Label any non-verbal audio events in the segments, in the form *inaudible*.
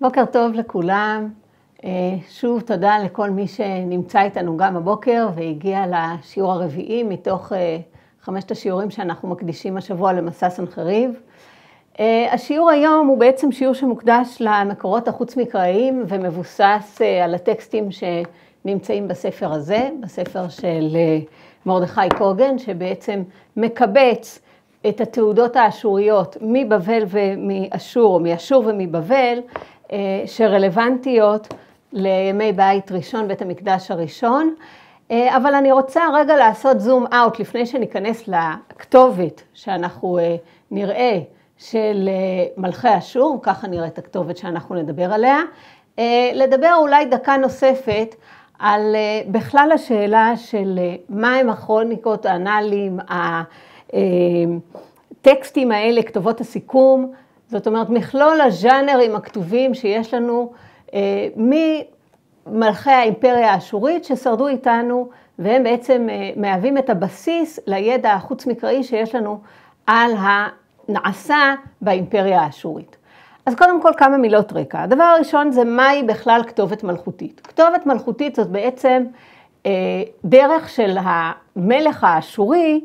בוקר טוב לכולם. אה, שוב תודה לכל מי שנמצא איתנו גם הבוקר והגיע לשיעור הרביעי מתוך אה, חמשת השיעורים שאנחנו מקדישים השבוע למסע סנחריב. אה, השיעור היום הוא בעצם שיעור שמוקדש למקורות החוץ-מקראיים ומבוסס על הטקסטים שנמצאים בספר הזה, בספר של מרדכי קוגן, שבעצם מקבץ את התעודות האשוריות מבבל ומאשור, מאשור ומבבל, אה, שרלוונטיות לימי בית ראשון, בית המקדש הראשון. אה, אבל אני רוצה רגע לעשות זום אאוט לפני שניכנס לכתובת שאנחנו אה, נראה של מלכי אשור, ככה נראית הכתובת שאנחנו נדבר עליה. לדבר אולי דקה נוספת על בכלל השאלה של מהם הכרוניקות, האנאליים, הטקסטים האלה, כתובות הסיכום, זאת אומרת, מכלול הז'אנרים הכתובים שיש לנו אה, ממלכי האימפריה האשורית ששרדו איתנו, והם בעצם אה, מהווים את הבסיס לידע החוץ-מקראי שיש לנו על הנעשה באימפריה האשורית. אז קודם כל כמה מילות רקע. הדבר הראשון זה מהי בכלל כתובת מלכותית. כתובת מלכותית זאת בעצם אה, דרך של המלך האשורי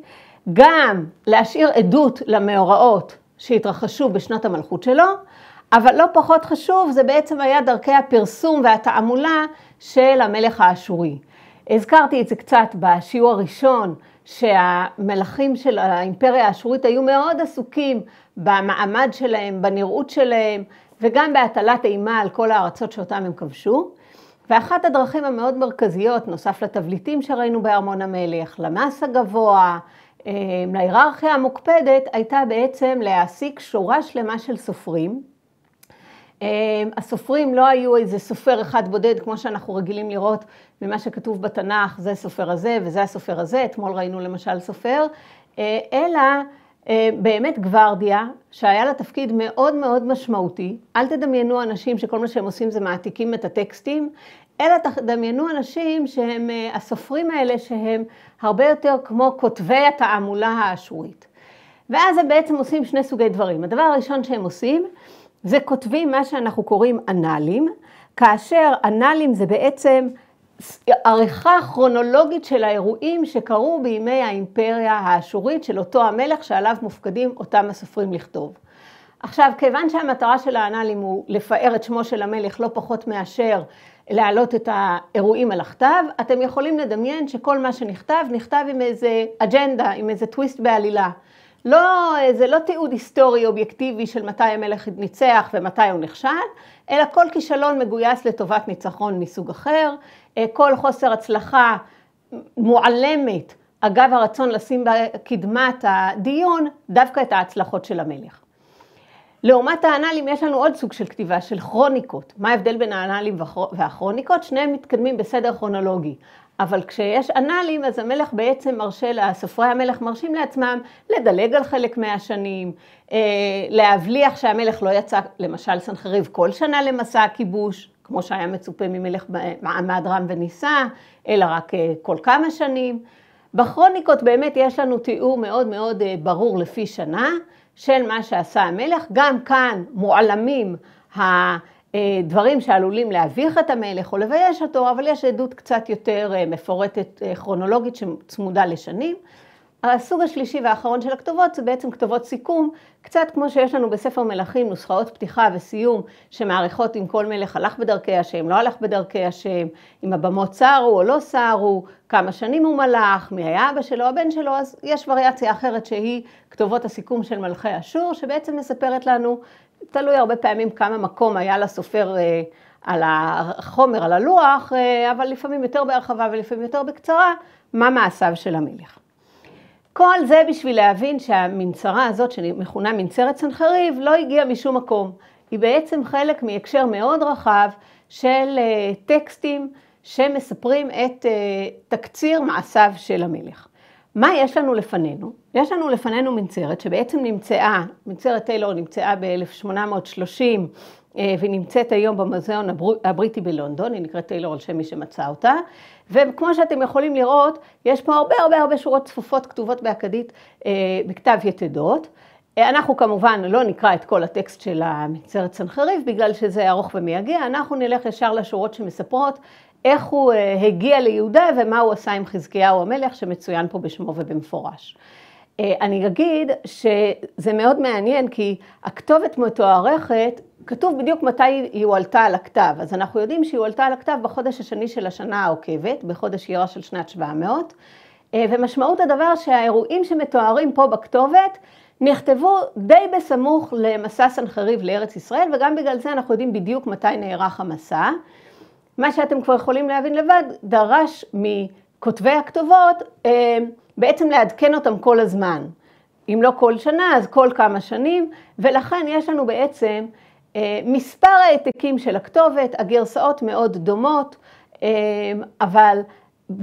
גם להשאיר עדות למאורעות שהתרחשו בשנת המלכות שלו, אבל לא פחות חשוב, זה בעצם היה דרכי הפרסום והתעמולה של המלך האשורי. הזכרתי את זה קצת בשיעור הראשון, שהמלכים של האימפריה האשורית היו מאוד עסוקים במעמד שלהם, בנראות שלהם, וגם בהטלת אימה על כל הארצות שאותם הם כבשו. ואחת הדרכים המאוד מרכזיות, נוסף לתבליטים שראינו בארמון המלך, למס הגבוה, להיררכיה אה, המוקפדת הייתה בעצם להעסיק שורה שלמה של סופרים. אה, הסופרים לא היו איזה סופר אחד בודד, כמו שאנחנו רגילים לראות ממה שכתוב בתנ"ך, זה סופר הזה וזה הסופר הזה, אתמול ראינו למשל סופר, אה, אלא באמת גוורדיה, שהיה לה תפקיד מאוד מאוד משמעותי. אל תדמיינו אנשים שכל מה שהם עושים זה מעתיקים את הטקסטים, אלא תדמיינו אנשים שהם, אה, הסופרים האלה שהם הרבה יותר כמו כותבי התעמולה האשורית. ואז הם בעצם עושים שני סוגי דברים. הדבר הראשון שהם עושים זה כותבים מה שאנחנו קוראים אנאלים, כאשר אנאלים זה בעצם עריכה כרונולוגית של האירועים שקרו בימי האימפריה האשורית של אותו המלך שעליו מופקדים אותם הסופרים לכתוב. עכשיו, כיוון שהמטרה של האנאלים הוא לפאר את שמו של המלך לא פחות מאשר להעלות את האירועים על הכתב, אתם יכולים לדמיין שכל מה שנכתב, נכתב עם איזה אג'נדה, עם איזה טוויסט בעלילה. לא, זה לא תיעוד היסטורי אובייקטיבי של מתי המלך ניצח ומתי הוא נכשל, אלא כל כישלון מגויס לטובת ניצחון מסוג אחר, אה, כל חוסר הצלחה מועלמת אגב הרצון לשים בקדמת הדיון דווקא את ההצלחות של המלך. לעומת האנאלים יש לנו עוד סוג של כתיבה, של כרוניקות. מה ההבדל בין האנאלים והכרוניקות? שניהם מתקדמים בסדר כרונולוגי. אבל כשיש אנאלים, אז המלך בעצם מרשה, סופרי המלך מרשים לעצמם לדלג על חלק מהשנים, אה, להבליח שהמלך לא יצא, למשל סנחריב, כל שנה למסע הכיבוש, כמו שהיה מצופה ממלך מעמד רם ונישא, אלא רק אה, כל כמה שנים. בכרוניקות באמת יש לנו תיאור מאוד מאוד אה, ברור לפי שנה. של מה שעשה המלך. גם כאן מועלמים הדברים שעלולים להביך את המלך או לבייש אותו, אבל יש עדות קצת יותר אה, מפורטת אה, כרונולוגית שצמודה לשנים. הסוג השלישי והאחרון של הכתובות זה בעצם כתובות סיכום, קצת כמו שיש לנו בספר מלכים נוסחאות פתיחה וסיום שמעריכות אם כל מלך הלך בדרכי השם, לא הלך בדרכי השם, אם הבמות סרו או לא סרו, כמה שנים הוא מלך, מי היה אבא שלו, הבן שלו, אז יש וריאציה אחרת שהיא כתובות הסיכום של מלכי אשור, שבעצם מספרת לנו, תלוי הרבה פעמים כמה מקום היה לסופר אה, על החומר, על הלוח, אה, אבל לפעמים יותר בהרחבה ולפעמים יותר בקצרה, מה מעשיו של המלך. כל זה בשביל להבין שהמנצרה הזאת, שמכונה מנצרת סנחריב, לא הגיעה משום מקום. היא בעצם חלק מהקשר מאוד רחב של אה, טקסטים שמספרים את תקציר מעשיו של המלך. מה יש לנו לפנינו? יש לנו לפנינו מנצרת שבעצם נמצאה, מנצרת טיילור נמצאה ב-1830 אה, ונמצאת היום במוזיאון הבריטי בלונדון, היא נקראת טיילור על שם מי שמצא אותה. וכמו שאתם יכולים לראות, יש פה הרבה הרבה הרבה שורות צפופות כתובות באכדית אה, בכתב יתדות. אה, אנחנו כמובן לא נקרא את כל הטקסט של המצרת סנחריב, בגלל שזה ארוך ומייגע, אנחנו נלך ישר לשורות שמספרות איך הוא אה, הגיע ליהודה ומה הוא עשה עם חזקיהו המלך שמצוין פה בשמו ובמפורש. אה, אני אגיד שזה מאוד מעניין כי הכתובת מתוארכת, כתוב בדיוק מתי היא הועלתה על הכתב, אז אנחנו יודעים שהיא הועלתה על הכתב בחודש השני של השנה העוקבת, בחודש יירה של שנת 700, אה, ומשמעות הדבר שהאירועים שמתוארים פה בכתובת נכתבו די בסמוך למסע סנחריב לארץ ישראל, וגם בגלל זה אנחנו יודעים בדיוק מתי נערך המסע. מה שאתם כבר יכולים להבין לבד, דרש מכותבי הכתובות אה, בעצם לעדכן אותם כל הזמן. אם לא כל שנה, אז כל כמה שנים, ולכן יש לנו בעצם אה, מספר העתקים של הכתובת, הגרסאות מאוד דומות, אה, אבל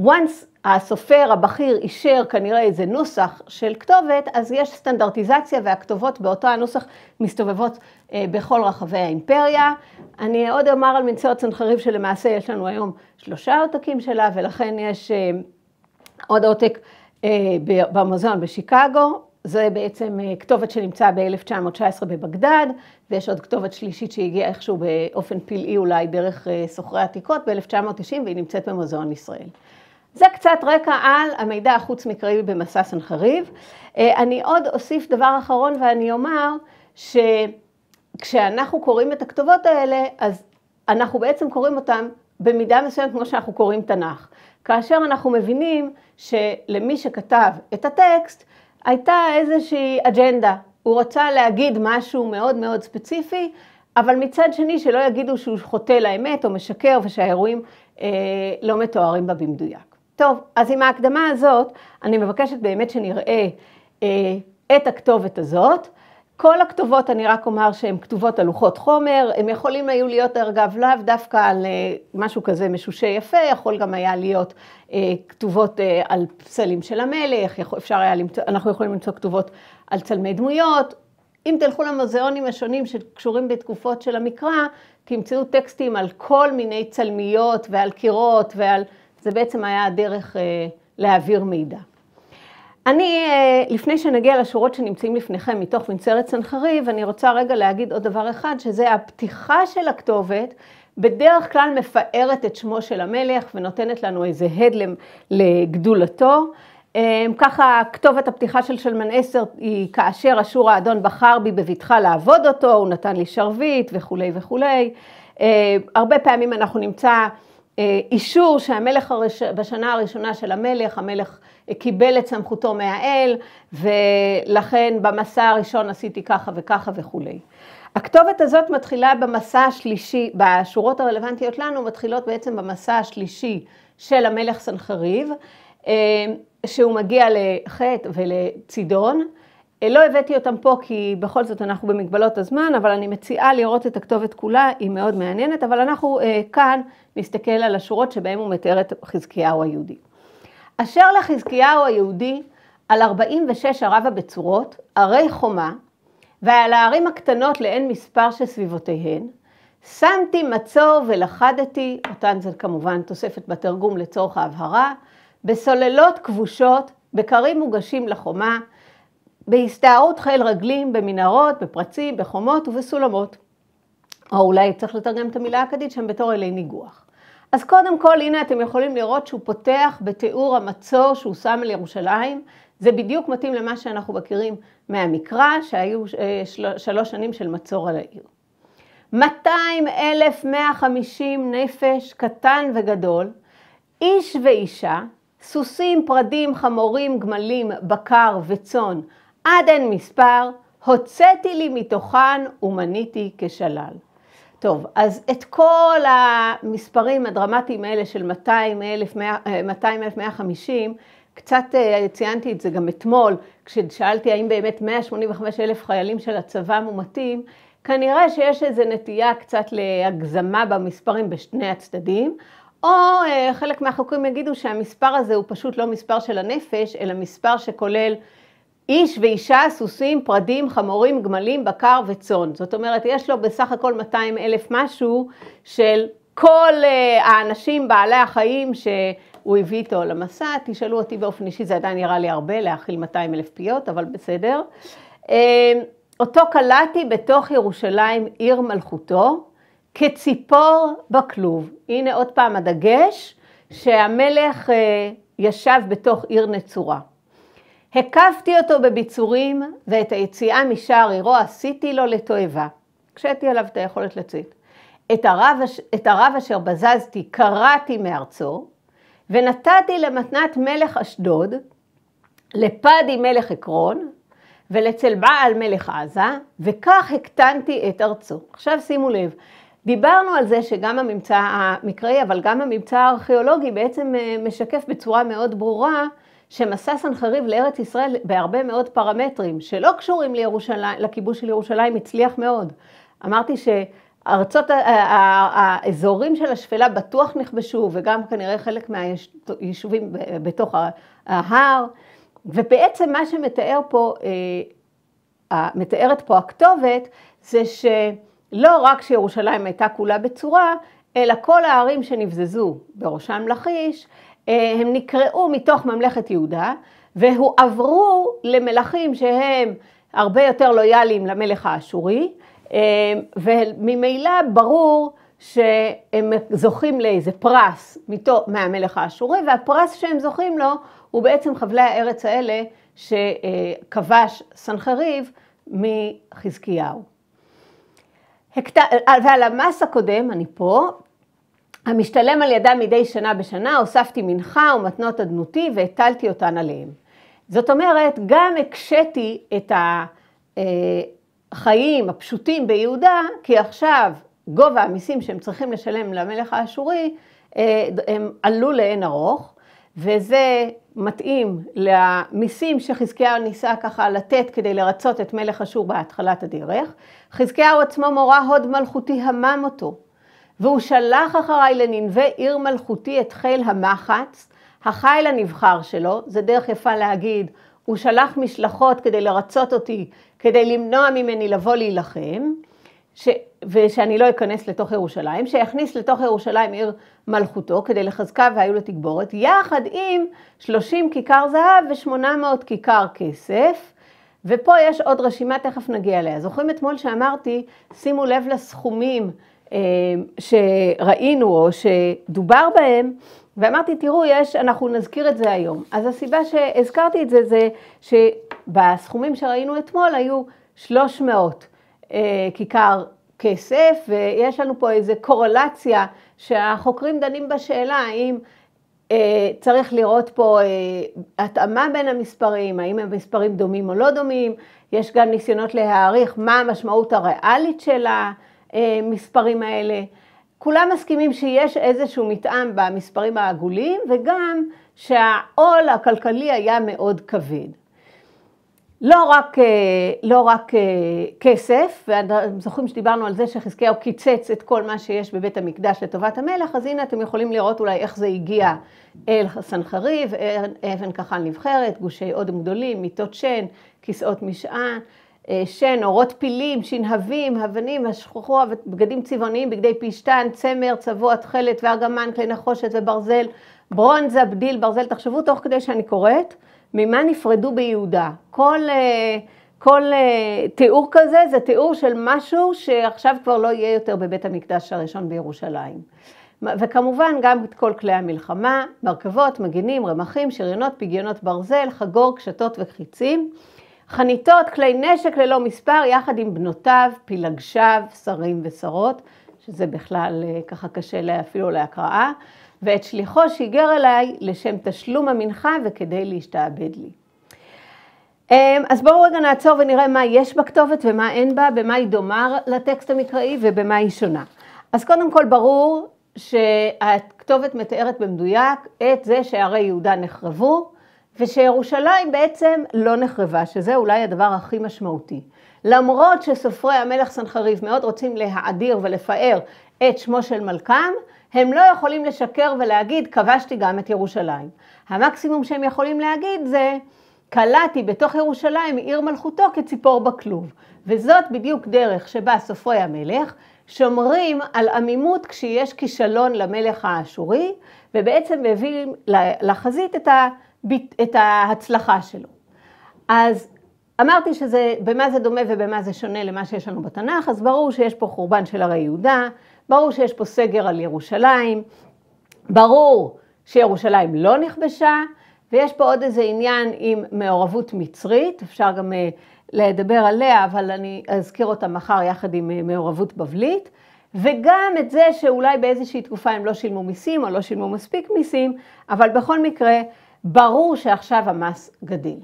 once הסופר הבכיר אישר כנראה איזה נוסח של כתובת, אז יש סטנדרטיזציה והכתובות באותו הנוסח מסתובבות אה, בכל רחבי האימפריה. אני עוד אומר על מנצרת צנחריב שלמעשה יש לנו היום שלושה עותקים שלה ולכן יש אה, עוד עותק אה, במוזיאון בשיקגו. זה בעצם כתובת שנמצא ב-1919 בבגדד, ויש עוד כתובת שלישית שהגיעה איכשהו באופן פלאי אולי דרך סוחרי עתיקות ב-1990 והיא נמצאת במוזיאון ישראל. זה קצת רקע על המידע החוץ-מקראי במסע סנחריב. אה, אני עוד אוסיף דבר אחרון ואני אומר שכשאנחנו קוראים את הכתובות האלה, אז אנחנו בעצם קוראים אותן במידה מסוימת כמו שאנחנו קוראים תנ"ך. כאשר אנחנו מבינים שלמי שכתב את הטקסט הייתה איזושהי אג'נדה. הוא רצה להגיד משהו מאוד מאוד ספציפי, אבל מצד שני שלא יגידו שהוא חוטא לאמת או משקר ושהאירועים אה, לא מתוארים בה במדויק. טוב, אז עם ההקדמה הזאת, אני מבקשת באמת שנראה אה, את הכתובת הזאת. כל הכתובות, אני רק אומר שהן כתובות על לוחות חומר, הן יכולים היו להיות, אגב, לאו דווקא על אה, משהו כזה משושה יפה, יכול גם היה להיות אה, כתובות אה, על פסלים של המלך, יכול, אפשר היה למצוא, אנחנו יכולים למצוא כתובות על צלמי דמויות. אם תלכו למוזיאונים השונים שקשורים בתקופות של המקרא, תמצאו טקסטים על כל מיני צלמיות ועל קירות ועל... זה בעצם היה הדרך אה, להעביר מידע. אני, אה, לפני שנגיע לשורות שנמצאים לפניכם מתוך מנצרת סנחריב, אני רוצה רגע להגיד עוד דבר אחד, שזה הפתיחה של הכתובת, בדרך כלל מפארת את שמו של המלך ונותנת לנו איזה הד לגדולתו. אה, ככה כתובת הפתיחה של שלמן עשר היא כאשר אשור האדון בחר בי בבטחה לעבוד אותו, הוא נתן לי שרביט וכולי וכולי. הרבה פעמים אנחנו נמצא אה, אישור שהמלך הראש... בשנה הראשונה של המלך, המלך קיבל את סמכותו מהאל, ולכן במסע הראשון עשיתי ככה וככה וכולי. הכתובת הזאת מתחילה במסע השלישי, בשורות הרלוונטיות לנו מתחילות בעצם במסע השלישי של המלך סנחריב, אה, שהוא מגיע לחטא ולצידון. אה, לא הבאתי אותם פה כי בכל זאת אנחנו במגבלות הזמן, אבל אני מציעה לראות את הכתובת כולה, היא מאוד מעניינת, אבל אנחנו אה, כאן נסתכל על השורות שבהן הוא מתאר את חזקיהו היהודי. אשר לחזקיהו היהודי, על 46 ערב הבצורות, ערי חומה, ועל הערים הקטנות לאין מספר שסביבותיהן, שמתי מצור ולכדתי, אותן זה כמובן תוספת בתרגום לצורך ההבהרה, בסוללות כבושות, בקרים מוגשים לחומה, בהסתערות חיל רגלים, במנהרות, בפרצים, בחומות ובסולמות. או אולי צריך לתרגם את המילה האכדית שם בתור אלי ניגוח. אז קודם כל, הנה אתם יכולים לראות שהוא פותח בתיאור המצור שהוא שם על ירושלים. זה בדיוק מתאים למה שאנחנו מכירים מהמקרא, שהיו אה, שלוש שנים של מצור על העיר. 200,150 נפש, קטן וגדול, איש ואישה, סוסים, פרדים, חמורים, גמלים, בקר וצאן, עד אין מספר, הוצאתי לי מתוכן ומניתי כשלל. טוב, אז את כל המספרים הדרמטיים האלה של 200,150, 200 אה, קצת אה, ציינתי את זה גם אתמול, כששאלתי האם באמת 185,000 חיילים של הצבא מומתים, כנראה שיש איזו נטייה קצת להגזמה במספרים בשני הצדדים, או אה, חלק מהחוקרים יגידו שהמספר הזה הוא פשוט לא מספר של הנפש, אלא מספר שכולל איש ואישה, סוסים, פרדים, חמורים, גמלים, בקר וצאן. זאת אומרת, יש לו בסך הכל 200 אלף משהו של כל אה, האנשים, בעלי החיים שהוא הביא איתו למסע. תשאלו אותי באופן אישי, זה עדיין נראה לי הרבה להאכיל 200 אלף פיות, אבל בסדר. אה, אותו קלעתי בתוך ירושלים עיר מלכותו, כציפור בכלוב. הנה עוד פעם הדגש שהמלך אה, ישב בתוך עיר נצורה. הקפתי אותו בביצורים, ואת היציאה משער עירו עשיתי לו לתועבה. הקשיתי עליו את היכולת לצאת. את הרב, את הרב אשר בזזתי קרעתי מארצו, ונתתי למתנת מלך אשדוד, לפדי מלך עקרון, ולצלבעל מלך עזה, וכך הקטנתי את ארצו. עכשיו שימו לב, דיברנו על זה שגם הממצא המקראי, אבל גם הממצא הארכיאולוגי בעצם אה, משקף בצורה מאוד ברורה שמסע סנחריב לארץ ישראל בהרבה מאוד פרמטרים שלא קשורים לירושלים, לכיבוש של ירושלים הצליח מאוד. אמרתי שארצות, האזורים של השפלה בטוח נכבשו וגם כנראה חלק מהיישובים בתוך ההר. ובעצם מה שמתאר פה, אה, מתארת פה הכתובת, זה שלא רק שירושלים הייתה כולה בצורה, אלא כל הערים שנבזזו, בראשם לכיש, אה, הם נקרעו מתוך ממלכת יהודה והועברו למלכים שהם הרבה יותר לויאליים למלך האשורי, אה, וממילא ברור שהם זוכים לאיזה פרס מהמלך האשורי, והפרס שהם זוכים לו הוא בעצם חבלי הארץ האלה שכבש סנחריב מחזקיהו. אה, ועל המס הקודם, אני פה, המשתלם על ידה מדי שנה בשנה, הוספתי מנחה ומתנות אדנותי והטלתי אותן עליהם. זאת אומרת, גם הקשיתי את אה, החיים הפשוטים ביהודה, כי עכשיו גובה המיסים שהם צריכים לשלם למלך האשורי, אה, הם עלו לאין ארוך, וזה מתאים למיסים שחזקיהו ניסה ככה לתת כדי לרצות את מלך אשור בהתחלת הדרך. חזקיהו עצמו מורה הוד מלכותי המם אותו. והוא שלח אחריי לננבה עיר מלכותי את חיל המחץ, החיל הנבחר שלו, זה דרך יפה להגיד, הוא שלח משלחות כדי לרצות אותי, כדי למנוע ממני לבוא להילחם, ש... ושאני לא אכנס לתוך ירושלים, שיכניס לתוך ירושלים עיר מלכותו כדי לחזקה והיו לו תגבורת, יחד עם 30 כיכר זהב ו-800 כיכר כסף. ופה יש עוד רשימה, תכף נגיע אליה. זוכרים אתמול שאמרתי, שימו לב לסכומים אמ, שראינו או שדובר בהם, ואמרתי, תראו, יש, אנחנו נזכיר את זה היום. אז הסיבה שהזכרתי את זה, זה שבסכומים שראינו אתמול היו 300 אה, כיכר כסף, ויש לנו פה איזו קורלציה שהחוקרים דנים בשאלה האם אה, צריך לראות פה אה, התאמה בין המספרים, האם המספרים דומים או לא דומים, יש גם ניסיונות להעריך מה המשמעות הריאלית של ה... המספרים אה, האלה. כולם מסכימים שיש איזשהו מתאם במספרים העגולים, וגם שהעול הכלכלי היה מאוד כבד. לא רק, אה, לא רק אה, כסף, ואתם זוכרים שדיברנו על זה שחזקיהו קיצץ את כל מה שיש בבית המקדש לטובת המלך, אז הנה אתם יכולים לראות אולי איך זה הגיע אל סנחריב, אבן כחל נבחרת, גושי אודם גדולים, מיטות שן, כיסאות משען, אה, שן, אורות פילים, שנהבים, אבנים, השכוחו, בגדים צבעוניים, בגדי פשתן, צמר, צבוע, תכלת וארגמן, כלי נחושת וברזל, ברונזה, בדיל, ברזל. תחשבו תוך כדי שאני קוראת, ממה נפרדו ביהודה. כל, אה, כל אה, תיאור כזה זה תיאור של משהו שעכשיו כבר לא יהיה יותר בבית המקדש הראשון בירושלים. וכמובן גם את כל כלי המלחמה, מרכבות, מגינים, רמחים, שריונות, פגיונות ברזל, חגור, קשתות וקחיצים. חניתות, כלי נשק ללא מספר, יחד עם בנותיו, פילגשיו, שרים ושרות, שזה בכלל אה, ככה קשה אפילו להקראה, ואת שליחו שיגר אליי לשם תשלום המנחה וכדי להשתעבד לי. אמ, אז בואו רגע נעצור ונראה מה יש בכתובת ומה אין בה, במה היא דומה לטקסט המקראי ובמה היא שונה. אז קודם כל ברור שהכתובת מתארת במדויק את זה שערי יהודה נחרבו, ושירושלים בעצם לא נחרבה, שזה אולי הדבר הכי משמעותי. למרות שסופרי המלך סנחריב מאוד רוצים להאדיר ולפאר את שמו של מלכם, הם לא יכולים לשקר ולהגיד, כבשתי גם את ירושלים. המקסימום שהם יכולים להגיד זה, קלעתי בתוך ירושלים עיר מלכותו כציפור בכלוב. וזאת בדיוק דרך שבה סופרי המלך שומרים על עמימות כשיש כישלון למלך האשורי, ובעצם מביאים לחזית את ה... את ההצלחה שלו. אז אמרתי שזה, במה זה דומה ובמה זה שונה למה שיש לנו בתנ"ך, אז ברור שיש פה חורבן של הרי יהודה, ברור שיש פה סגר על ירושלים, ברור שירושלים לא נכבשה, ויש פה עוד איזה עניין עם מעורבות מצרית, אפשר גם אה, לדבר עליה, אבל אני אזכיר אותה מחר יחד עם אה, מעורבות בבלית, וגם את זה שאולי באיזושהי תקופה הם לא שילמו מיסים או לא שילמו מספיק מיסים, אבל בכל מקרה, ברור שעכשיו המס גדל.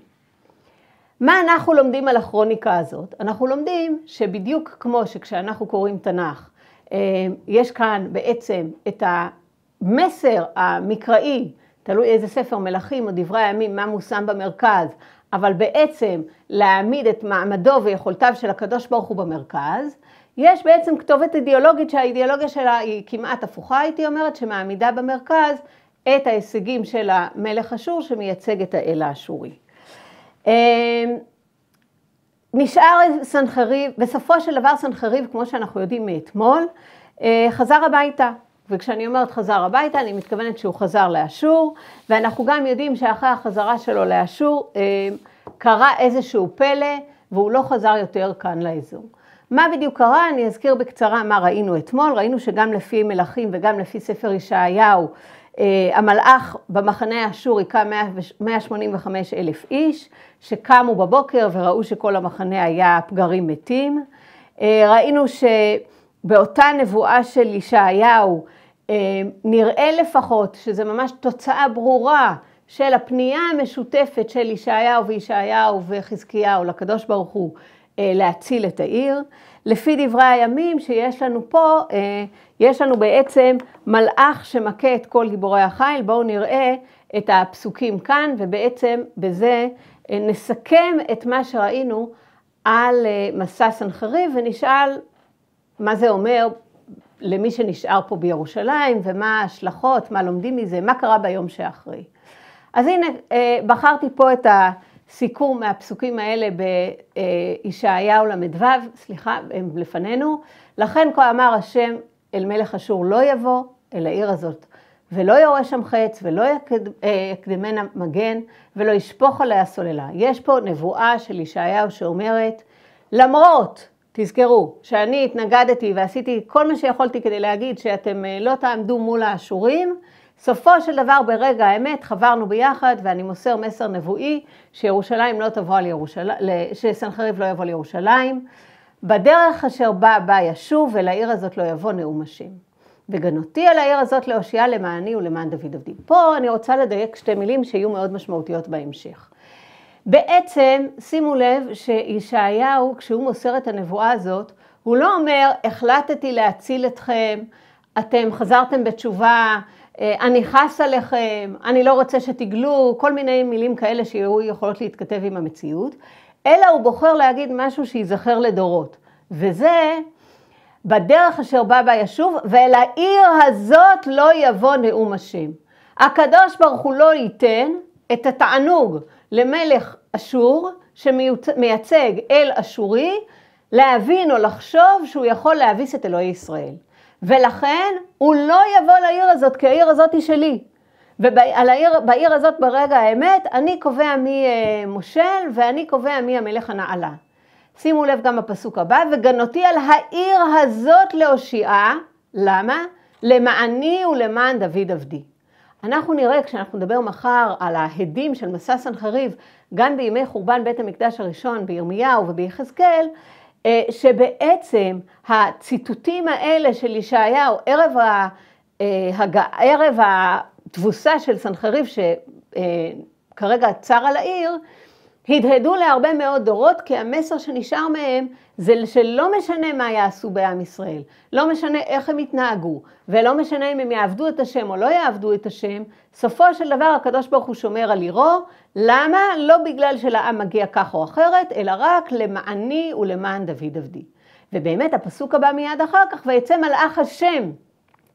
מה אנחנו לומדים על הכרוניקה הזאת? אנחנו לומדים שבדיוק כמו שכשאנחנו קוראים תנ"ך, אה, יש כאן בעצם את המסר המקראי, תלוי איזה ספר מלכים או דברי הימים, מה מושם במרכז, אבל בעצם להעמיד את מעמדו ויכולתיו של הקדוש ברוך הוא במרכז, יש בעצם כתובת אידיאולוגית שהאידיאולוגיה שלה היא כמעט הפוכה, הייתי אומרת, שמעמידה במרכז את ההישגים של המלך אשור שמייצג את האל האשורי. אמ, נשאר סנחריב, בסופו של דבר סנחריב, כמו שאנחנו יודעים מאתמול, אה, חזר הביתה. וכשאני אומרת חזר הביתה, אני מתכוונת שהוא חזר לאשור, ואנחנו גם יודעים שאחרי החזרה שלו לאשור, אה, קרה איזשהו פלא, והוא לא חזר יותר כאן לאזור. מה בדיוק קרה? אני אזכיר בקצרה מה ראינו אתמול. ראינו שגם לפי מלכים וגם לפי ספר ישעיהו, אה, המלאך במחנה האשור היכה 185 אלף איש, שקמו בבוקר וראו שכל המחנה היה פגרים מתים. אה, ראינו שבאותה נבואה של ישעיהו, אה, נראה לפחות שזה ממש תוצאה ברורה של הפנייה המשותפת של ישעיהו וישעיהו וחזקיהו לקדוש ברוך הוא להציל את העיר. לפי דברי הימים שיש לנו פה, אה, יש לנו בעצם מלאך שמכה את כל גיבורי החיל. בואו נראה את הפסוקים כאן, ובעצם בזה אה, נסכם את מה שראינו על אה, מסע סנחריב, ונשאל מה זה אומר למי שנשאר פה בירושלים, ומה ההשלכות, מה לומדים מזה, מה קרה ביום שאחרי. אז הנה, בחרתי פה את ה... סיכום מהפסוקים האלה בישעיהו ל"ו, סליחה, הם לפנינו. לכן כה אמר השם אל מלך אשור לא יבוא אל העיר הזאת, ולא יורה שם חץ, ולא אה, יקדמנה מגן, ולא ישפוך עליה סוללה. יש פה נבואה של ישעיהו שאומרת, למרות, תזכרו, שאני התנגדתי ועשיתי כל מה שיכולתי כדי להגיד שאתם אה, לא תעמדו מול האשורים, סופו של דבר, ברגע האמת, חברנו ביחד, ואני מוסר מסר נבואי, שירושלים לא תבוא על ירושלים, שסנחריב לא יבוא לירושלים. בדרך אשר בא, בא ישוב, ולעיר הזאת לא יבוא נאום השם. וגנותי על העיר הזאת להושיעה למעני ולמען דוד עבדי. פה אני רוצה לדייק שתי מילים שיהיו מאוד משמעותיות בהמשך. בעצם, שימו לב שישעיהו, כשהוא מוסר את הנבואה הזאת, הוא לא אומר, החלטתי להציל אתכם, אתם חזרתם בתשובה, אה, אני חס עליכם, אני לא רוצה שתגלו, כל מיני מילים כאלה שיהיו יכולות להתכתב עם המציאות, אלא הוא בוחר להגיד משהו שייזכר לדורות, וזה בדרך אשר בא בה ישוב, ואל העיר הזאת לא יבוא נאום השם. הקדוש ברוך הוא לא ייתן את התענוג למלך אשור, שמייצג אל אשורי, להבין או לחשוב שהוא יכול להביס את אלוהי ישראל. ולכן הוא לא יבוא לעיר הזאת, כי העיר הזאת היא שלי. ובעיר הזאת ברגע האמת, אני קובע מי אה, מושל ואני קובע מי המלך הנעלה. שימו לב גם הפסוק הבא, וגנותי על העיר הזאת להושיעה, למה? למעני ולמען דוד עבדי. אנחנו נראה כשאנחנו נדבר מחר על ההדים של מסע סנחריב, גם בימי חורבן בית המקדש הראשון בירמיהו וביחזקאל, אה, שבעצם הציטוטים האלה של ישעיהו ערב, ההג... אה, ערב התבוסה של סנחריב שכרגע אה, צר על העיר, הדהדו להרבה מאוד דורות, כי המסר שנשאר מהם זה שלא משנה מה יעשו בעם ישראל, לא משנה איך הם יתנהגו, ולא משנה אם הם יעבדו את השם או לא יעבדו את השם, סופו של דבר הקדוש ברוך הוא שומר על עירו, למה? לא בגלל שלעם מגיע כך או אחרת, אלא רק למעני ולמען דוד עבדי. ובאמת הפסוק הבא מיד אחר כך, ויצא מלאך השם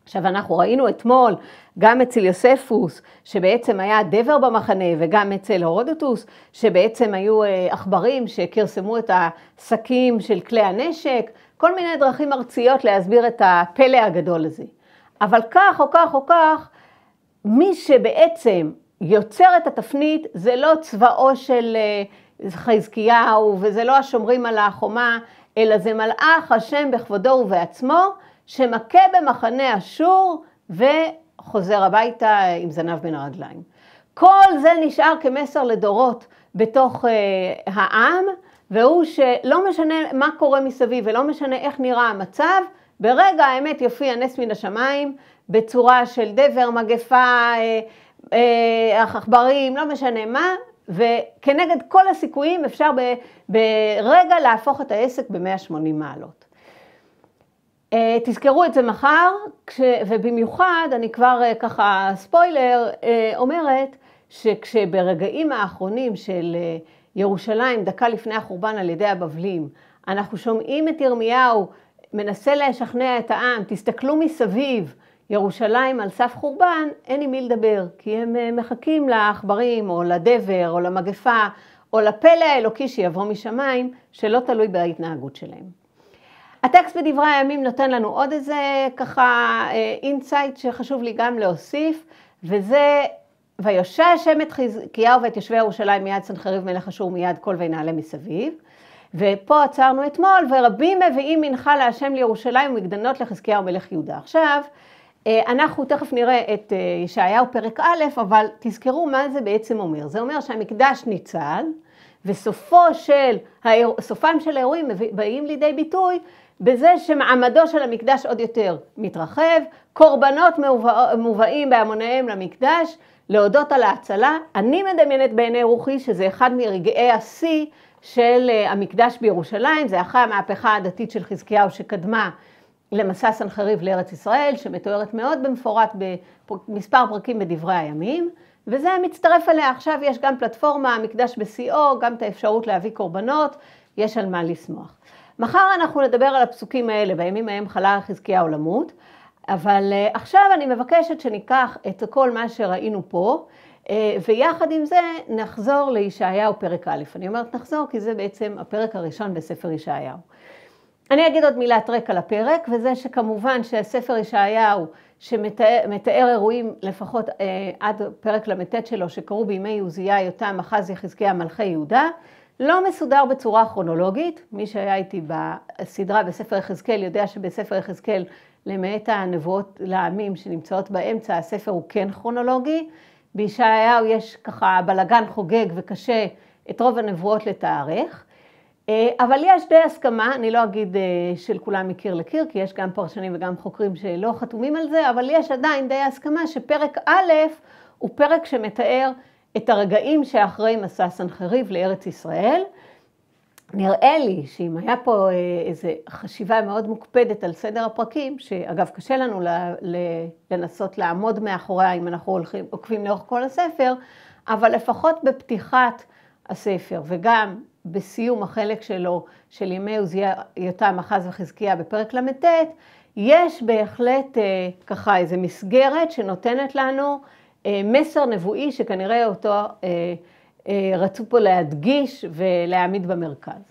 עכשיו, אנחנו ראינו אתמול, גם אצל יוספוס, שבעצם היה דבר במחנה, וגם אצל הורודוטוס, שבעצם היו אה, עכברים שכרסמו את השקים של כלי הנשק, כל מיני דרכים ארציות להסביר את הפלא הגדול הזה. אבל כך או כך או כך, מי שבעצם יוצר את התפנית, זה לא צבאו של אה, חזקיהו, וזה לא השומרים על החומה, אלא זה מלאך השם בכבודו ובעצמו, שמכה במחנה אשור וחוזר הביתה עם זנב בין הרגליים. כל זה נשאר כמסר לדורות בתוך uh, העם, והוא שלא משנה מה קורה מסביב ולא משנה איך נראה המצב, ברגע האמת יופיע נס מן השמיים בצורה של דבר, מגפה, אה, אה, עכברים, לא משנה מה, וכנגד כל הסיכויים אפשר ברגע להפוך את העסק ב-180 מעלות. אה, תזכרו את זה מחר, כש, ובמיוחד, אני כבר אה, ככה ספוילר, אה, אומרת שכשברגעים האחרונים של ירושלים, דקה לפני החורבן על ידי הבבלים, אנחנו שומעים את ירמיהו מנסה לשכנע את העם, תסתכלו מסביב, ירושלים על סף חורבן, אין עם מי לדבר, כי הם מחכים לעכברים או לדבר או למגפה או לפלא האלוקי שיבוא משמיים, שלא תלוי בהתנהגות שלהם. הטקסט בדברי הימים נותן לנו עוד איזה ככה אינסייט אה, שחשוב לי גם להוסיף, וזה ויושע השם את חזקיהו ואת יושבי ירושלים מיד סנחריב מלך אשור מיד כל ונעלה מסביב. ופה עצרנו אתמול, ורבים מביאים מנחה להשם לירושלים ומגדנות לחזקיהו מלך יהודה. עכשיו, אה, אנחנו תכף נראה את אה, ישעיהו פרק א', אבל תזכרו מה זה בעצם אומר. זה אומר שהמקדש ניצל, וסופם של, של האירועים באים לידי ביטוי בזה שמעמדו של המקדש עוד יותר מתרחב, קורבנות מובא, מובאים בהמוניהם למקדש, להודות על ההצלה. אני מדמיינת בעיני רוחי שזה אחד מרגעי השיא של אה, המקדש בירושלים, זה אחרי המהפכה הדתית של חזקיהו שקדמה למסע סנחריב לארץ ישראל, שמתוארת מאוד במפורט במספר פרקים בדברי הימים, וזה מצטרף אליה. עכשיו יש גם פלטפורמה, המקדש בשיאו, גם את האפשרות להביא קורבנות, יש על מה לשמוח. מחר אנחנו נדבר על הפסוקים האלה, בימים ההם חלה חזקיהו למות, אבל אה, עכשיו אני מבקשת שניקח את כל מה שראינו פה, אה, ויחד עם זה נחזור לישעיהו פרק א'. אני אומרת נחזור כי זה בעצם הפרק הראשון בספר ישעיהו. אני אגיד עוד מילת רקע לפרק, וזה שכמובן שהספר ישעיהו, שמתאר אירועים לפחות אה, עד פרק ל"ט שלו, שקרו בימי עוזיה, יותם, אחז, יחזקיה, מלכי יהודה, לא מסודר בצורה כרונולוגית, מי שהיה איתי בסדרה בספר יחזקאל יודע שבספר יחזקאל, למעט הנבואות לעמים שנמצאות באמצע, הספר הוא כן כרונולוגי. בישעיהו יש ככה בלגן חוגג וקשה את רוב הנבואות לתארך. אה, אבל יש די הסכמה, אני לא אגיד אה, של כולם מקיר לקיר, כי יש גם פרשנים וגם חוקרים שלא חתומים על זה, אבל יש עדיין די הסכמה שפרק א' הוא פרק שמתאר את הרגעים שאחרי מסע סנחריב לארץ ישראל. נראה לי שאם היה פה אה, איזו חשיבה מאוד מוקפדת על סדר הפרקים, שאגב קשה לנו לנסות לעמוד מאחוריה אם אנחנו הולכים, עוקבים לאורך כל הספר, אבל לפחות בפתיחת הספר וגם בסיום החלק שלו, של ימי עוזיה, יותם, אחז וחזקיה בפרק ל"ט, יש בהחלט אה, ככה איזו מסגרת שנותנת לנו אה, מסר נבואי שכנראה אותו אה, אה, רצו פה להדגיש ולהעמיד במרכז.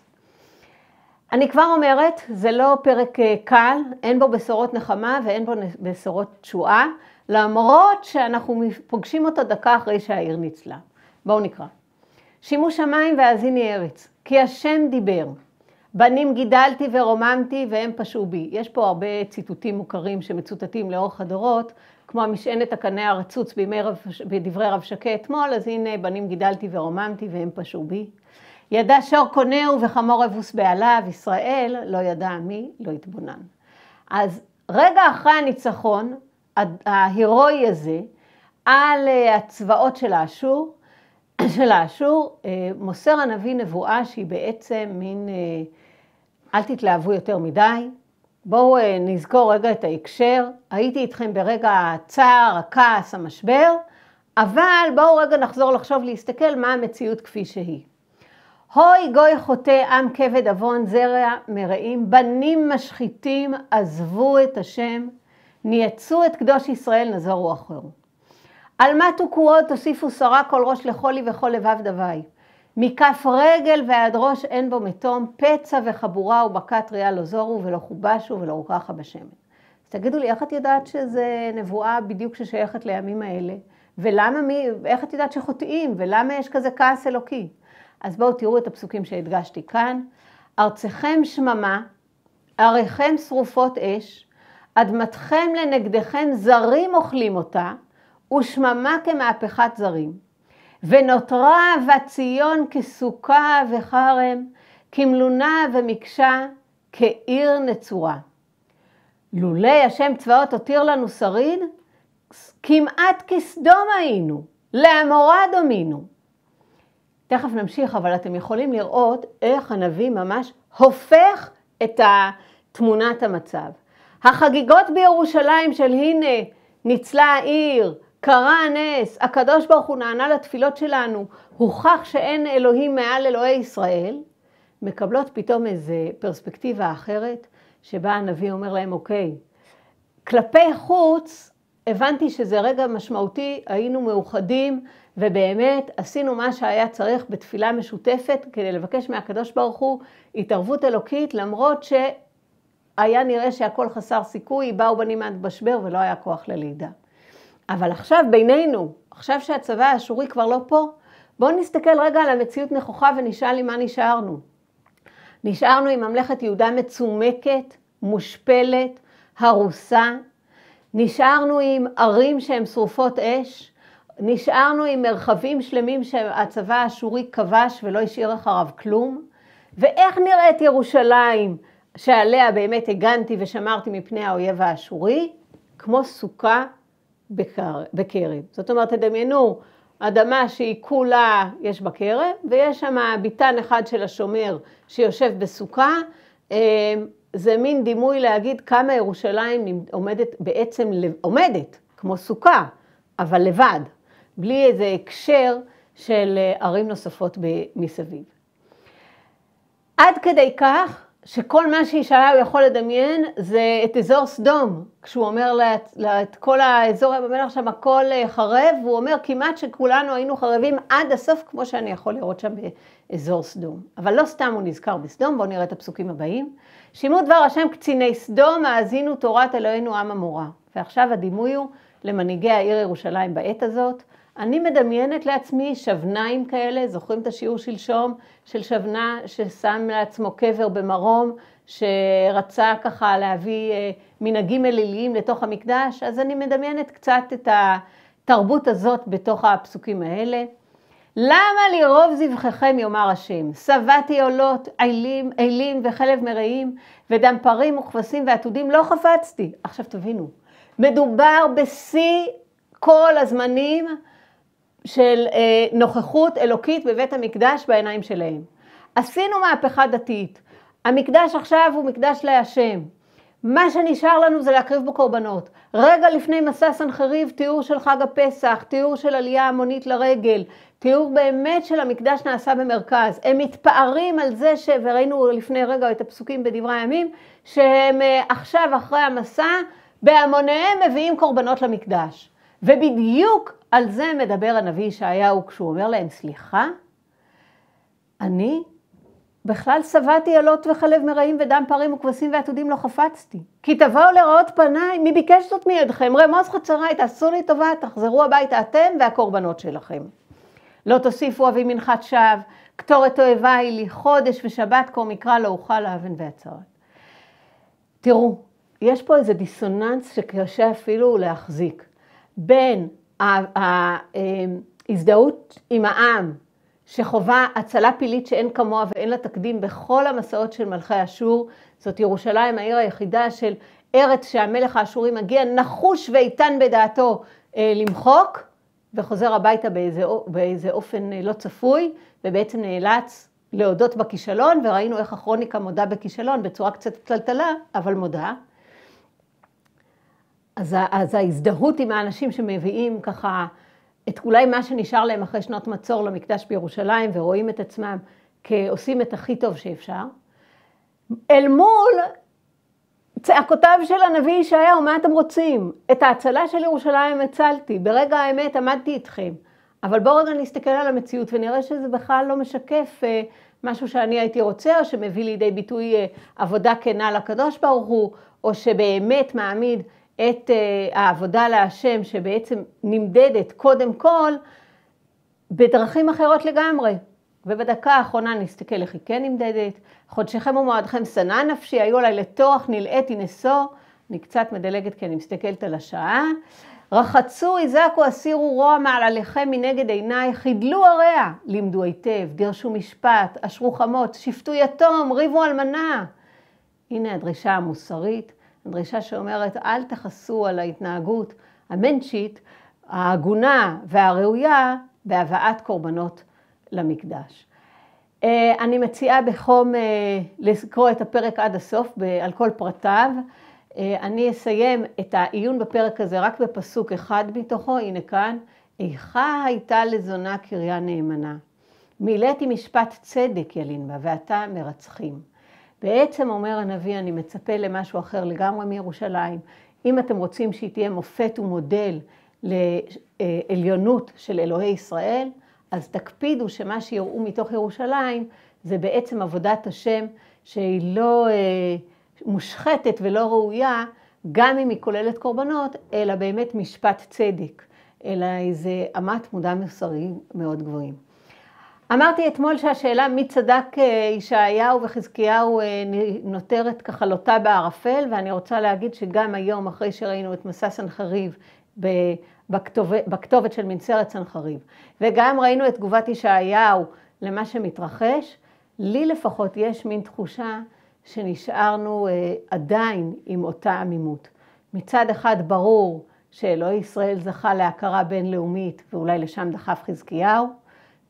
אני כבר אומרת, זה לא פרק קל, אין בו בשורות נחמה ואין בו בשורות תשועה, למרות שאנחנו פוגשים אותו דקה אחרי שהעיר ניצלה. בואו נקרא. שימו שמיים והאזיני ארץ, כי השם דיבר. בנים גידלתי ורוממתי והם פשעו בי. יש פה הרבה ציטוטים מוכרים שמצוטטים לאורך הדורות, כמו המשענת הקנה הרצוץ רב, בדברי רב שקה אתמול, אז הנה בנים גידלתי ורוממתי והם פשעו בי. ידע שור קונהו וחמור אבוס בעליו, ישראל, לא ידע עמי, לא התבונן. אז רגע אחרי הניצחון, ההירואי הזה, על אה, הצבאות של האשור, *clears throat* של האשור, אה, מוסר הנביא נבואה שהיא בעצם מין, אה, אל תתלהבו יותר מדי, בואו אה, נזכור רגע את ההקשר. הייתי איתכם ברגע הצער, הכעס, המשבר, אבל בואו רגע נחזור לחשוב, להסתכל מה המציאות כפי שהיא. הוי גוי חוטא עם כבד עוון זרע מרעים, בנים משחיתים עזבו את השם, נייצו את קדוש ישראל נזרו אחרו. על מה תוקעו עוד תוסיפו שרה כל ראש לכל לי וכל לבב דווי. מכף רגל ועד ראש אין בו מתום, פצע וחבורה ומכה טריה לא זורו ולא חובשו ולא רוכחה בשמן. תגידו לי, איך את יודעת שזה נבואה בדיוק ששייכת לימים האלה? ולמה מי, איך את יודעת שחוטאים? ולמה יש כזה כעס אלוקי? אז בואו תראו את הפסוקים שהדגשתי כאן. ארצכם שממה, עריכם שרופות אש, אדמתכם לנגדכם זרים אוכלים אותה, ושממה כמהפכת זרים. ונותרה וציון כסוכה וחרם, כמלונה ומקשה, כעיר נצורה. לולי השם צבאות הותיר לנו שריד, כמעט כסדום היינו, לעמורה דומינו. תכף נמשיך, אבל אתם יכולים לראות איך הנביא ממש הופך את תמונת המצב. החגיגות בירושלים של הנה ניצלה העיר, קרה הנס, הקדוש ברוך הוא נענה לתפילות שלנו, הוכח שאין אלוהים מעל אלוהי ישראל, מקבלות פתאום איזו פרספקטיבה אחרת, שבה הנביא אומר להם, אוקיי, כלפי חוץ הבנתי שזה רגע משמעותי, היינו מאוחדים, ובאמת עשינו מה שהיה צריך בתפילה משותפת כדי לבקש מהקדוש ברוך הוא התערבות אלוקית, למרות שהיה נראה שהכל חסר סיכוי, באו בנים עד משבר ולא היה כוח ללידה. אבל עכשיו בינינו, עכשיו שהצבא האשורי כבר לא פה, בואו נסתכל רגע על המציאות נכוחה ונשאל עם מה נשארנו. נשארנו עם ממלכת יהודה מצומקת, מושפלת, הרוסה. נשארנו עם ערים שהן שרופות אש. נשארנו עם מרחבים שלמים שהצבא האשורי כבש ולא השאיר אחריו כלום. ואיך נראית ירושלים שעליה באמת הגנתי ושמרתי מפני האויב האשורי? כמו סוכה בקר, בקרב. זאת אומרת, תדמיינו אדמה שהיא כולה, יש בה קרב, ויש שם ביתן אחד של השומר שיושב בסוכה. אה, זה מין דימוי להגיד כמה ירושלים עומדת בעצם, עומדת, כמו סוכה, אבל לבד, בלי איזה הקשר של אה, ערים נוספות מסביב. עד כדי כך שכל מה שישעיהו יכול לדמיין זה את אזור סדום, כשהוא אומר לת, לת, כל האזור ים המלח שם הכל אה, חרב, הוא אומר כמעט שכולנו היינו חרבים עד הסוף כמו שאני יכול לראות שם באזור סדום. אבל לא סתם הוא נזכר בסדום, בואו נראה את הפסוקים הבאים. שימו דבר השם קציני סדום, האזינו תורת אלוהינו עם המורה. ועכשיו הדימוי הוא למנהיגי העיר ירושלים בעת הזאת, אני מדמיינת לעצמי שבניים כאלה, זוכרים את השיעור שלשום של שבנה ששם לעצמו קבר במרום, שרצה ככה להביא אה, מנהגים אליליים לתוך המקדש, אז אני מדמיינת קצת את התרבות הזאת בתוך הפסוקים האלה. למה לרוב זבחיכם יאמר השם, שבעתי עולות, אילים, אילים וחלב מרעים, ודם פרים וכבשים ועתודים לא חפצתי. עכשיו תבינו, מדובר בשיא כל הזמנים של אה, נוכחות אלוקית בבית המקדש בעיניים שלהם. עשינו מהפכה דתית. המקדש עכשיו הוא מקדש להשם. מה שנשאר לנו זה להקריב בו קורבנות. רגע לפני מסע סנחריב, תיאור של חג הפסח, תיאור של עלייה המונית לרגל, תיאור באמת של המקדש נעשה במרכז. הם מתפארים על זה ש... וראינו לפני רגע את הפסוקים בדברי הימים, שהם אה, עכשיו אחרי המסע בהמוניהם מביאים קורבנות למקדש. ובדיוק על זה מדבר הנביא ישעיהו כשהוא אומר להם, סליחה, אני בכלל שבעתי עלות וחלב מרעים ודם פרים וכבשים ועתודים לא חפצתי. כי תבואו לראות פניי, מי ביקש זאת מידכם? רמוז חצריי, תעשו לי טובה, תחזרו הביתה אתם והקורבנות שלכם. לא תוסיפו אבי מנחת שווא, קטורת את אוהביי לי, חודש ושבת כה מקרא לא אוכל האבן והצהרת. תראו, יש פה איזה דיסוננס שקשה אפילו להחזיק. בין ההזדהות אמ, עם העם שחווה הצלה פילית שאין כמוה ואין לה תקדים בכל המסעות של מלכי אשור, זאת ירושלים העיר היחידה של ארץ שהמלך האשורי מגיע נחוש ואיתן בדעתו אה, למחוק, וחוזר הביתה באיזה, באיזה אופן אה, לא צפוי, ובעצם נאלץ להודות בכישלון, וראינו איך הכרוניקה מודה בכישלון בצורה קצת פתלתלה, אבל מודה. אז, אז ההזדהות עם האנשים שמביאים ככה את אולי מה שנשאר להם אחרי שנות מצור למקדש בירושלים ורואים את עצמם כעושים את הכי טוב שאפשר, אל מול צעקותיו של הנביא ישעיהו, מה אתם רוצים? את ההצלה של ירושלים הצלתי, ברגע האמת עמדתי איתכם. אבל בואו רגע נסתכל על המציאות ונראה שזה בכלל לא משקף אה, משהו שאני הייתי רוצה, או שמביא לידי ביטוי אה, עבודה כנה לקדוש ברוך הוא, או שבאמת מעמיד את אה, העבודה להשם שבעצם נמדדת קודם כל בדרכים אחרות לגמרי. ובדקה האחרונה נסתכל איך היא כן נמדדת. חודשכם ומועדכם שנא נפשי, היו עליי לטורח, נלאיתי נסו. אני קצת מדלגת כי אני מסתכלת על השעה. רחצו, הזעקו, הסירו רוע עליכם מנגד עיניי, חידלו הרע, לימדו היטב, דירשו משפט, אשרו חמות, שפטו יתום, ריבו אלמנה. הנה הדרישה המוסרית דרישה שאומרת אל תכסו על ההתנהגות המנצ'ית, ההגונה והראויה בהבאת קורבנות למקדש. אה, אני מציעה בחום אה, לקרוא את הפרק עד הסוף על כל פרטיו. אה, אני אסיים את העיון בפרק הזה רק בפסוק אחד מתוכו, הנה כאן, איכה הייתה לזונה קריה נאמנה. מילאתי משפט צדק ילין בה, ועתה מרצחים. בעצם אומר הנביא, אני מצפה למשהו אחר לגמרי מירושלים. אם אתם רוצים שהיא תהיה מופת ומודל לעליונות של אלוהי ישראל, אז תקפידו שמה שיראו מתוך ירושלים זה בעצם עבודת השם שהיא לא אה, מושחתת ולא ראויה, גם אם היא כוללת קורבנות, אלא באמת משפט צדק, אלא איזה אמת מודע מוסרי מאוד גבוהים. אמרתי אתמול שהשאלה מי צדק אה, ישעיהו וחזקיהו אה, נותרת ככלותה בערפל, ואני רוצה להגיד שגם היום, אחרי שראינו את מסע סנחריב בכתובת, בכתובת של מנסרת סנחריב, וגם ראינו את תגובת ישעיהו למה שמתרחש, לי לפחות יש מין תחושה שנשארנו אה, עדיין עם אותה עמימות. מצד אחד ברור שאלוהי ישראל זכה להכרה בינלאומית, ואולי לשם דחף חזקיהו,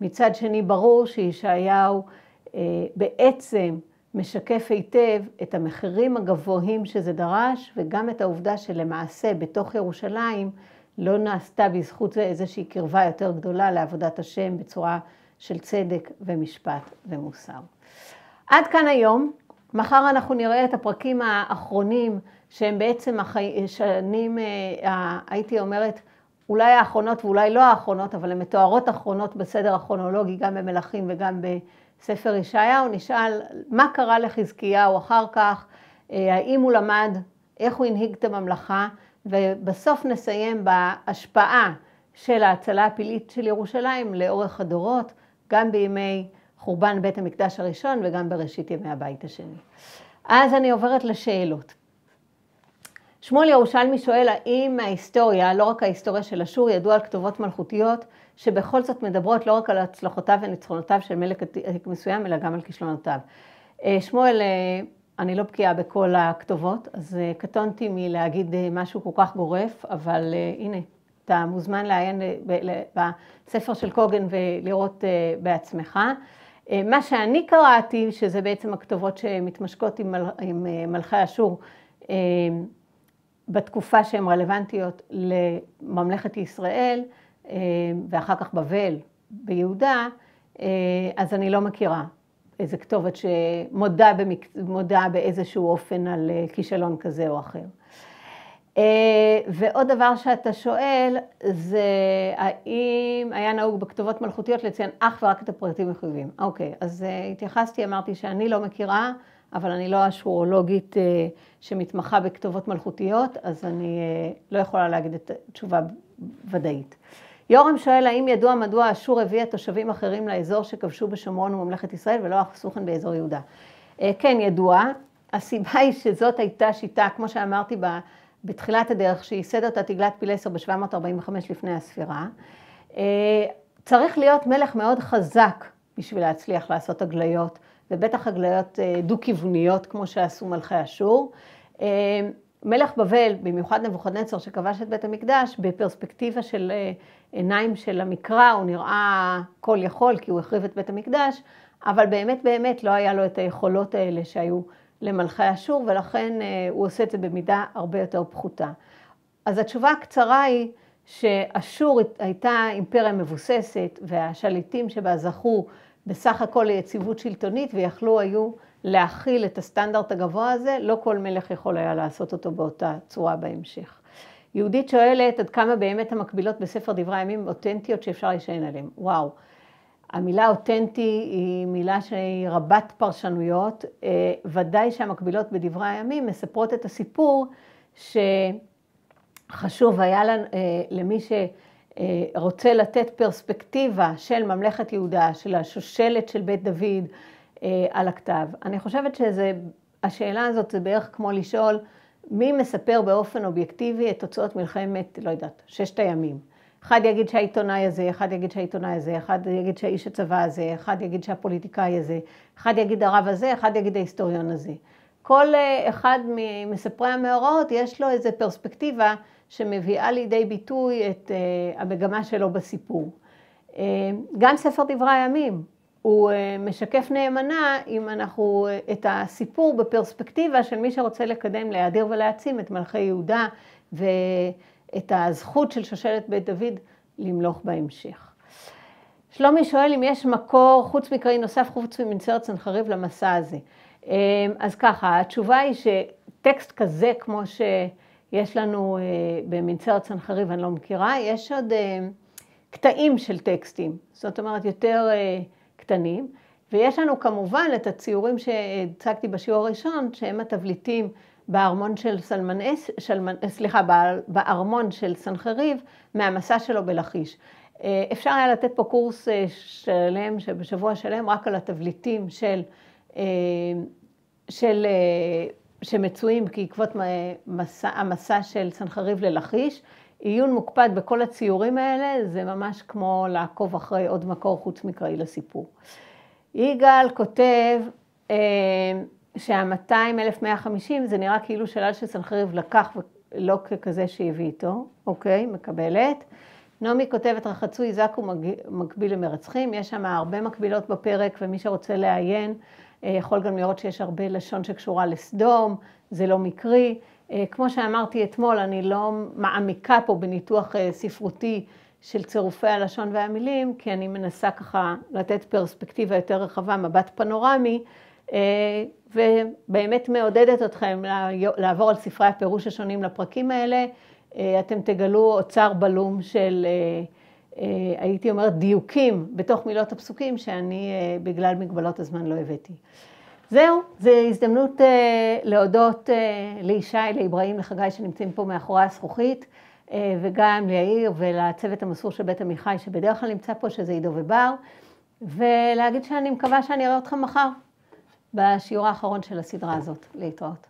מצד שני, ברור שישעיהו אה, בעצם משקף היטב את המחירים הגבוהים שזה דרש, וגם את העובדה שלמעשה בתוך ירושלים לא נעשתה בזכות זה איזושהי קרבה יותר גדולה לעבודת השם בצורה של צדק ומשפט ומוסר. עד כאן היום. מחר אנחנו נראה את הפרקים האחרונים, שהם בעצם השנים, אה, הייתי אומרת, אולי האחרונות ואולי לא האחרונות, אבל הן מתוארות אחרונות בסדר הכרונולוגי, גם במלכים וגם בספר ישעיהו, נשאל מה קרה לחזקיהו אחר כך, אה, האם הוא למד, איך הוא הנהיג את הממלכה, ובסוף נסיים בהשפעה של ההצלה הפלאית של ירושלים לאורך הדורות, גם בימי חורבן בית המקדש הראשון וגם בראשית ימי הבית השני. אז אני עוברת לשאלות. שמואל ירושלמי שואל האם ההיסטוריה, לא רק ההיסטוריה של אשור, ידוע על כתובות מלכותיות שבכל זאת מדברות לא רק על הצלחותיו וניצחונותיו של מלך מסוים, אלא גם על כישלונותיו. אה, שמואל, אה, אני לא בקיאה בכל הכתובות, אז אה, קטונתי מלהגיד משהו כל כך גורף, אבל הנה, אתה מוזמן לעיין בספר של קוגן ולראות בעצמך. מה שאני קראתי, שזה בעצם הכתובות שמתמשקות עם, מלכי אשור, בתקופה שהן רלוונטיות לממלכת ישראל, אה, ואחר כך בבל ביהודה, אה, אז אני לא מכירה איזה כתובת שמודה במק... באיזשהו אופן על אה, כישלון כזה או אחר. ועוד דבר שאתה שואל, זה האם היה נהוג בכתובות מלכותיות לציין אך ורק את הפרטים החיובים. אוקיי, אז התייחסתי, אמרתי שאני לא מכירה אבל אני לא אשורולוגית אה, שמתמחה בכתובות מלכותיות, אז אני אה, לא יכולה להגיד את התשובה ודאית. יורם שואל, האם ידוע מדוע אשור הביאה תושבים אחרים לאזור שכבשו בשומרון וממלכת ישראל ולא עשו כן באזור יהודה? אה, כן, ידוע. הסיבה היא שזאת הייתה שיטה, כמו שאמרתי בתחילת הדרך, שייסד אותה תגלת פילסר ב-745 לפני הספירה. צריך להיות מלך מאוד חזק בשביל להצליח לעשות הגליות ובטח הגליות אה, דו-כיווניות כמו שעשו מלכי אשור. אה, מלך בבל, במיוחד נבוכדנצר שכבש את בית המקדש, בפרספקטיבה של אה, עיניים של המקרא, הוא נראה כל יכול כי הוא החריב את בית המקדש, אבל באמת באמת לא היה לו את היכולות האלה שהיו למלכי אשור, ולכן הוא עושה את זה במידה הרבה יותר פחותה. אז התשובה הקצרה היא שאשור הייתה אימפריה מבוססת, והשליטים שבה זכו בסך הכל ליציבות שלטונית, ויכלו היו להכיל את הסטנדרט הגבוה הזה, לא כל מלך יכול היה לעשות אותו באותה צורה בהמשך. יהודית שואלת עד כמה באמת המקבילות בספר דברי הימים אותנטיות שאפשר להישען עליהן. וואו. המילה אותנטי היא מילה שהיא רבת פרשנויות. אה, ודאי שהמקבילות בדברי הימים מספרות את הסיפור שחשוב היה אה, למי ש... אה, רוצה לתת פרספקטיבה של ממלכת יהודה, של השושלת של בית דוד אה, על הכתב. אני חושבת שהשאלה הזאת זה בערך כמו לשאול מי מספר באופן אובייקטיבי את תוצאות מלחמת, לא יודעת, ששת הימים. אחד יגיד שהעיתונאי הזה, אחד יגיד שהעיתונאי הזה, אחד יגיד שהאיש הצבא הזה, אחד יגיד שהפוליטיקאי הזה, אחד יגיד הרב הזה, אחד יגיד ההיסטוריון הזה. כל אה, אחד ממספרי המאורעות יש לו איזו פרספקטיבה שמביאה לידי ביטוי את אה, המגמה שלו בסיפור. אה, גם ספר דברי הימים, הוא אה, משקף נאמנה, אם אנחנו, את הסיפור בפרספקטיבה של מי שרוצה לקדם, להאדיר ולהעצים את מלכי יהודה ואת הזכות של שושלת בית דוד למלוך בהמשך. שלומי שואל אם יש מקור חוץ מקראי נוסף, חוץ ממנסרת סנחריב למסע הזה. אז ככה, התשובה היא שטקסט כזה, כמו ש... יש לנו אה, במנצר צנחריב, אני לא מכירה, יש עוד אה, קטעים של טקסטים, זאת אומרת יותר אה, קטנים, ויש לנו כמובן את הציורים שהצגתי בשיעור הראשון, שהם התבליטים בארמון של סלמן, שלמן, סליחה, בארמון של סנחריב מהמסע שלו בלכיש. אפשר היה לתת פה קורס שלם, שבשבוע שלם, רק על התבליטים של, של שמצויים בעקבות מסע, המסע של סנחריב ללכיש. עיון מוקפד בכל הציורים האלה זה ממש כמו לעקוב אחרי עוד מקור חוץ מקראי לסיפור. יגאל כותב אה, שה-200,150 זה נראה כאילו שלל שסנחריב לקח ולא ככזה שהביא איתו, אוקיי, מקבלת. נעמי כותבת רחצו איזק ומקביל למרצחים, יש שם הרבה מקבילות בפרק ומי שרוצה לעיין אה, יכול גם לראות שיש הרבה לשון שקשורה לסדום, זה לא מקרי. אה, כמו שאמרתי אתמול, אני לא מעמיקה פה בניתוח אה, ספרותי של צירופי הלשון והמילים, כי אני מנסה ככה לתת פרספקטיבה יותר רחבה, מבט פנורמי, ובאמת מעודדת אתכם לעבור על ספרי הפירוש השונים לפרקים האלה. אתם תגלו אוצר בלום של... אה, הייתי אומרת, דיוקים בתוך מילות הפסוקים שאני אה, בגלל מגבלות הזמן לא הבאתי. זהו, זו הזדמנות אה, להודות לישי, לאברהים, לחגי שנמצאים פה מאחורי הזכוכית, וגם ליאיר ולצוות המסור של בית עמיחי שבדרך כלל נמצא פה, שזה עידו ובר, ולהגיד שאני מקווה שאני אראה אתכם מחר, בשיעור האחרון של הסדרה הזאת. להתראות.